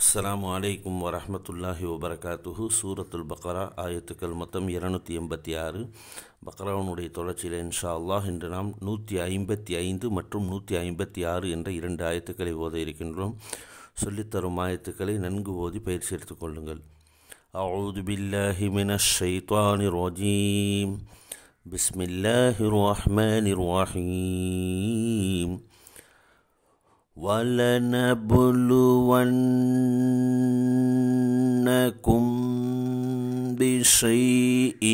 அஸ்லாம் வலைக்கும் வரமத்துல்லாஹி வபரகாத்துஹு சூரத்துல் பக்ரா ஆயத்துக்கள் மொத்தம் இரநூத்தி எண்பத்தி ஆறு பக்ராவுனுடைய தொடர்ச்சியில் இன்ஷா அல்லாஹ் இன்று நாம் நூற்றி ஐம்பத்தி ஐந்து மற்றும் நூற்றி ஐம்பத்தி ஆறு என்ற இரண்டு ஆயத்துக்களை ஓத இருக்கின்றோம் சொல்லித்தரும் ஆயத்துக்களை நன்கு ஓதி பயிற்சி எடுத்துக்கொள்ளுங்கள் அவுது பில்லாஹி மினஷைத்வானி ரோஜீம் பிஸ்மில்லாஹி ரஹ்மானி ரஹீம் ولنبلونكم بشيء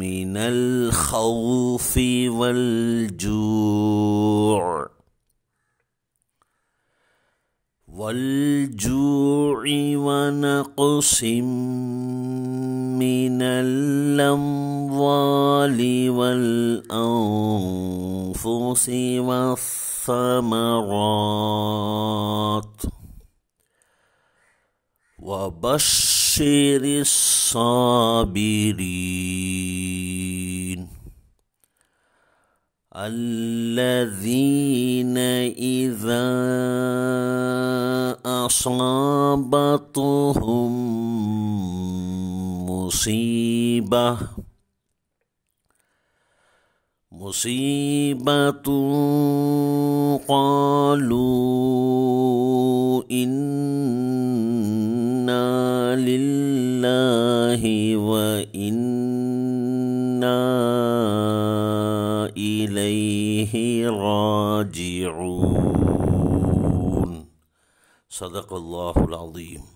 من الخوف والجوع والجوع ونقص من الاموال والانفس والثمرات الثمرات وبشر الصابرين الذين اذا اصابتهم مصيبه مصيبة قالوا إنا لله وإنا إليه راجعون صدق الله العظيم